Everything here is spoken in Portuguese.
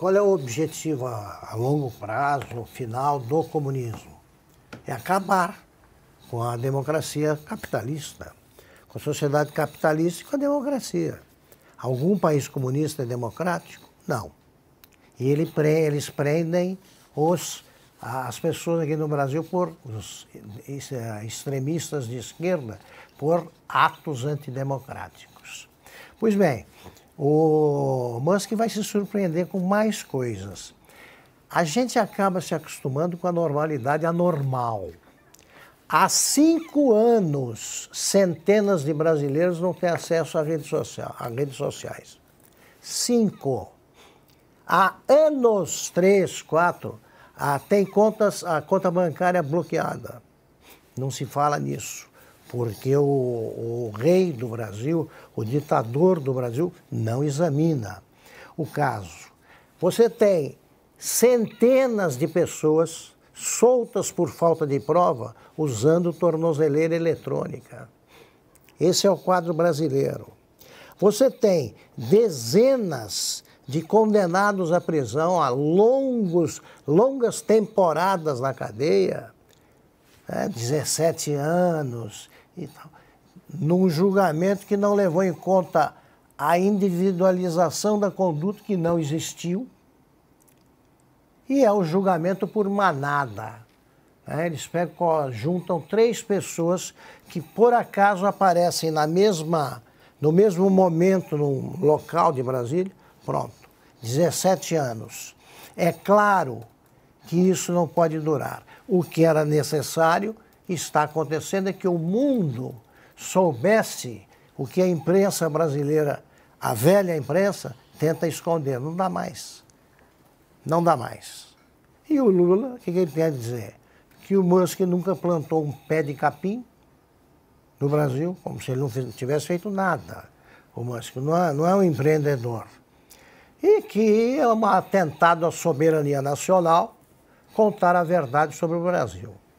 Qual é o objetivo a, a longo prazo, final do comunismo? É acabar com a democracia capitalista, com a sociedade capitalista e com a democracia. Algum país comunista é democrático? Não. E ele pre, eles prendem os, as pessoas aqui no Brasil, por, os é, extremistas de esquerda, por atos antidemocráticos. Pois bem, o Musk vai se surpreender com mais coisas. A gente acaba se acostumando com a normalidade anormal. Há cinco anos, centenas de brasileiros não têm acesso à rede social, redes sociais. Cinco. Há anos, três, quatro, ah, tem contas, a conta bancária bloqueada. Não se fala nisso porque o, o rei do Brasil, o ditador do Brasil, não examina o caso. Você tem centenas de pessoas soltas por falta de prova usando tornozeleira eletrônica. Esse é o quadro brasileiro. Você tem dezenas de condenados à prisão a longos, longas temporadas na cadeia, né? 17 anos, então, num julgamento que não levou em conta a individualização da conduta que não existiu, e é o julgamento por manada. Né? Eles pegam, juntam três pessoas que por acaso aparecem na mesma, no mesmo momento, num local de Brasília, pronto, 17 anos. É claro que isso não pode durar. O que era necessário está acontecendo é que o mundo soubesse o que a imprensa brasileira, a velha imprensa, tenta esconder. Não dá mais. Não dá mais. E o Lula, o que ele tem a dizer? Que o Musk nunca plantou um pé de capim no Brasil, como se ele não tivesse feito nada. O Musk não é, não é um empreendedor. E que é um atentado à soberania nacional contar a verdade sobre o Brasil.